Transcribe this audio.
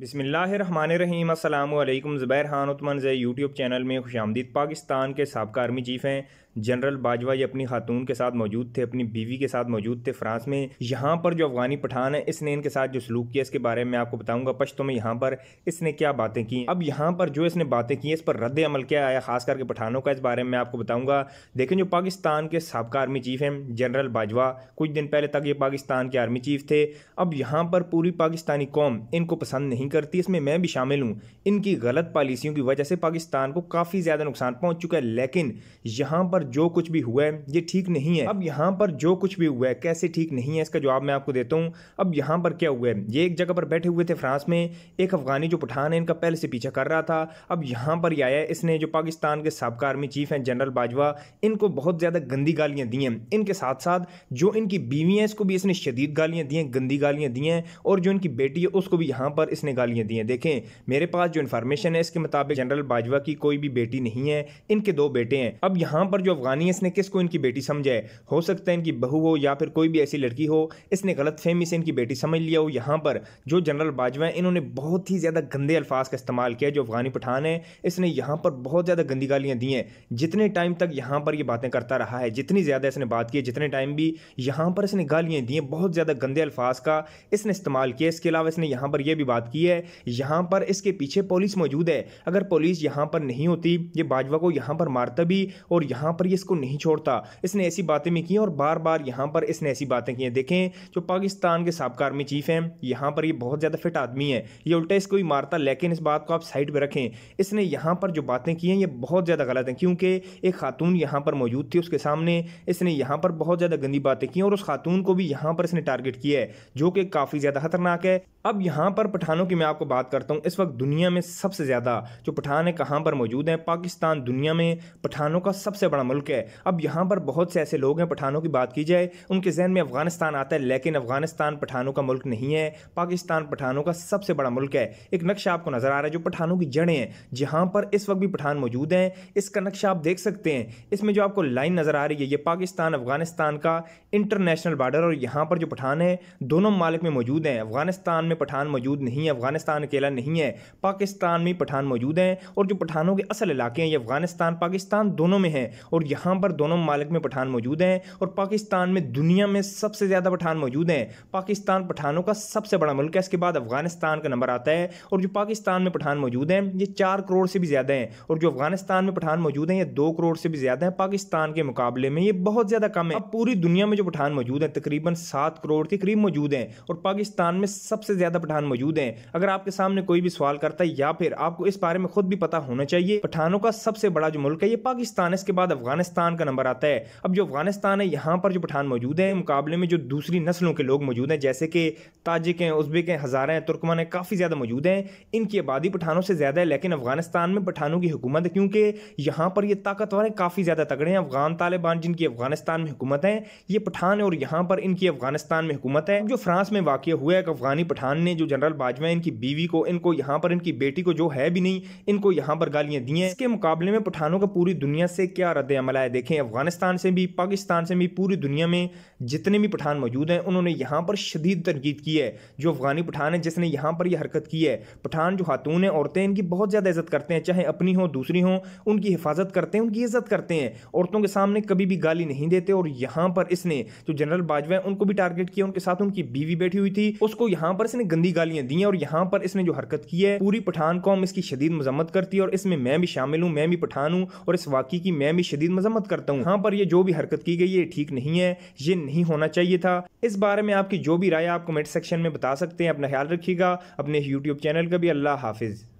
बिसमीम अल्लाम ज़ुबैर खान उत्मन ज़ै यूट्यूब चैनल में खुश आमदीद पाकिस्तान के सबका आर्मी चीफ़ हैं जनरल बाजवा ये अपनी खातून के साथ मौजूद थे अपनी बीवी के साथ मौजूद थे फ्रांस में यहाँ पर जो अफगानी पठान है इसने इनके साथ जो सलूक किया इसके बारे में आपको बताऊंगा पश्तो में यहाँ पर इसने क्या बातें की अब यहाँ पर जो इसने बातें की इस पर रद्द अमल क्या आया खास करके पठानों का इस बारे में आपको बताऊंगा देखें जो पाकिस्तान के सबका आर्मी चीफ हैं जनरल बाजवा कुछ दिन पहले तक ये पाकिस्तान के आर्मी चीफ थे अब यहाँ पर पूरी पाकिस्तानी कौम इनको पसंद नहीं करती इसमें मैं भी शामिल हूँ इनकी गलत पॉलिसियों की वजह से पाकिस्तान को काफ़ी ज़्यादा नुकसान पहुँच चुका है लेकिन यहाँ पर जो कुछ भी हुआ है ये ठीक नहीं है अब यहाँ पर जो कुछ भी हुआ है कैसे ठीक नहीं है इसका जवाब मैं आपको देता हूँ अब यहाँ पर क्या हुआ है ये एक जगह पर बैठे हुए थे फ्रांस में एक अफगानी जो पठान है इनका पहले से पीछा कर रहा था अब यहाँ पर आया इसने जो पाकिस्तान के सबका आर्मी चीफ हैं जनरल बाजवा इनको बहुत ज़्यादा गंदी गालियाँ दी हैं इनके साथ साथ जो इनकी बीवी हैं इसको भी इसने शदीद गालियाँ दी हैं गंदी गालियाँ दी हैं और जो इनकी बेटी है उसको भी यहाँ पर इसने गालियाँ दी हैं देखें मेरे पास जो इन्फॉर्मेशन है इसके मुताबिक जनरल बाजवा की कोई भी बेटी नहीं है इनके दो बेटे हैं अब यहाँ पर जो अफगानी इसने किसको इनकी बेटी समझा है हो सकता है इनकी बहू हो या फिर कोई भी ऐसी लड़की हो इसने गलत फहमी से इनकी बेटी समझ लिया हो यहाँ पर जो जनरल बाजवा है इन्होंने बहुत ही ज़्यादा गंदे अल्फाज का इस्तेमाल किया जो अफगानी पठान है इसने यहाँ पर बहुत ज़्यादा गंदी गालियाँ दी हैं जितने टाइम तक यहाँ पर ये बातें करता रहा है जितनी ज़्यादा इसने बात की जितने टाइम भी यहाँ पर इसने गालियाँ दी हैं बहुत ज़्यादा गंदे अल्फाज का इसने इस्तेमाल किया इसके अलावा इसने यहाँ पर यह भी बात की है यहाँ पर इसके पीछे पुलिस मौजूद है अगर पुलिस यहाँ पर नहीं होती ये बाजवा को यहाँ पर मारता भी और यहाँ यहाँ पर ये इसको नहीं छोड़ता इसने ऐसी बातें भी की और बार बार यहाँ पर इसने ऐसी बातें की हैं देखें जो पाकिस्तान के सबका आर्मी चीफ हैं यहाँ पर ये बहुत ज़्यादा फिट आदमी है ये उल्टा इसको भी मारता लेकिन इस बात को आप साइड पर रखें इसने यहाँ पर जो बातें की हैं ये बहुत ज़्यादा गलत हैं क्योंकि एक खातून यहाँ पर मौजूद थी उसके सामने इसने यहाँ पर बहुत ज़्यादा गंदी बातें की और उस खातून को भी यहाँ पर इसने टारगेट किया है जो कि काफ़ी ज़्यादा खतरनाक है अब यहाँ पर पठानों की मैं आपको बात करता हूँ इस वक्त दुनिया में सबसे ज़्यादा जो पठान है कहाँ पर मौजूद हैं पाकिस्तान दुनिया में पठानों का सबसे बड़ा मुल्क है अब यहाँ पर बहुत से ऐसे लोग हैं पठानों की बात की जाए उनके जहन में अफगानिस्तान आता है लेकिन अफगानिस्तान पठानों का मुल्क नहीं है पाकिस्तान पठानों का सबसे बड़ा मुल्क है एक नक्शा आपको नज़र आ रहा है जो पठानों की जड़ें हैं जहाँ पर इस वक्त भी पठान मौजूद हैं इसका नक्शा आप देख सकते हैं इसमें जो आपको लाइन नज़र आ रही है ये पाकिस्तान अफगानिस्तान का इंटरनेशनल बार्डर और यहाँ पर जो पठान है दोनों ममालिक में मौजूद हैं अफगानिस्तान में पठान मौजूद नहीं है अफगानिस्तान अकेला नहीं है पाकिस्तान में पठान मौजूद हैं और जो पठानों के असल इलाके हैं ये अफगानिस्तान पाकिस्तान दोनों में हैं और यहाँ पर दोनों मालिक में पठान मौजूद हैं और पाकिस्तान में दुनिया में सबसे ज़्यादा पठान मौजूद हैं पाकिस्तान पठानों का सबसे बड़ा मुल्क है इसके बाद अफगानिस्तान का नंबर आता है और जो पाकिस्तान में पठान मौजूद हैं ये चार करोड़ से भी ज़्यादा हैं और जो अफगानिस्तान में पठान मौजूद हैं ये दो करोड़ से भी ज़्यादा हैं पाकिस्तान के मुकाबले में ये बहुत ज़्यादा कम है पूरी दुनिया में जो पठान मौजूद हैं तकरीबन सात करोड़ के करीब मौजूद हैं और पाकिस्तान में सबसे ज़्यादा पठान मौजूद हैं अगर आपके सामने कोई भी सवाल करता है या फिर आपको इस बारे में खुद भी पता होना चाहिए पठानों का सबसे बड़ा जो मुल्क है ये पाकिस्तान इसके बाद अफगानिस्तान का नंबर आता है अब जो अफगानिस्तान है यहाँ पर जो पठान मौजूद है मुकाबले में जो दूसरी नस्लों के लोग मौजूद हैं जैसे कि ताजिक हैं उज़्बेक हैं हज़ारा हैं तुर्कमान हैं काफ़ी ज़्यादा मौजूद हैं इनकी आबादी पठानों से ज़्यादा है लेकिन अफगानिस्तान में पठानों की हुकूमत है क्योंकि यहाँ पर ये ताकतवर हैं काफ़ी ज़्यादा तगड़े हैं अफगान तालिबान जिनकी अफगानिस्तान में हुकूमत है ये पठान और यहाँ पर इनकी अफगानिस्तान में हुकूमत है जो फ्रांस में वाक़ हुआ है एक अफगानी पठान ने जो जनरल बाजवा इनकी बीवी को इनको यहाँ पर इनकी बेटी को जो है भी नहीं इनको यहाँ पर गालियाँ दी हैं इसके मुकाबले में पठानों का पूरी दुनिया से क्या रद्द अमल अमला है देखें अफ़गानिस्तान से भी पाकिस्तान से भी पूरी दुनिया में जितने भी पठान मौजूद हैं उन्होंने यहाँ पर शदीद तनकीद की है जो अफ़गानी पठान है जिसने यहाँ पर यह हरकत की है पठान जो खातून हैं औरतें इनकी बहुत ज़्यादा इज़्ज़त करते हैं चाहे अपनी हों दूसरी हों उनकी हिफाजत करते हैं उनकी इज़्ज़त करते हैं औरतों के सामने कभी भी गाली नहीं देते और यहाँ पर इसने जो जनरल बाजवा है उनको भी टारगेट किया उनके साथ उनकी बीवी बैठी हुई थी उसको यहाँ पर इसने गंदी गालियाँ दी और यहाँ पर इसने जो हरकत की है पूरी पठान कौम इसकी शदीद मजम्मत करती है और इसमें मैं भी शामिल हूँ मैं भी पठान हूँ और इस वाकई की मैं भी शदीद शदीद मजम्मत करता हूँ यहाँ पर ये जो भी हरकत की गई है ठीक नहीं है ये नहीं होना चाहिए था इस बारे में आपकी जो भी राय आप कमेंट सेक्शन में बता सकते हैं अपना ख्याल रखिएगा अपने यूट्यूब चैनल का भी अल्लाह हाफिज़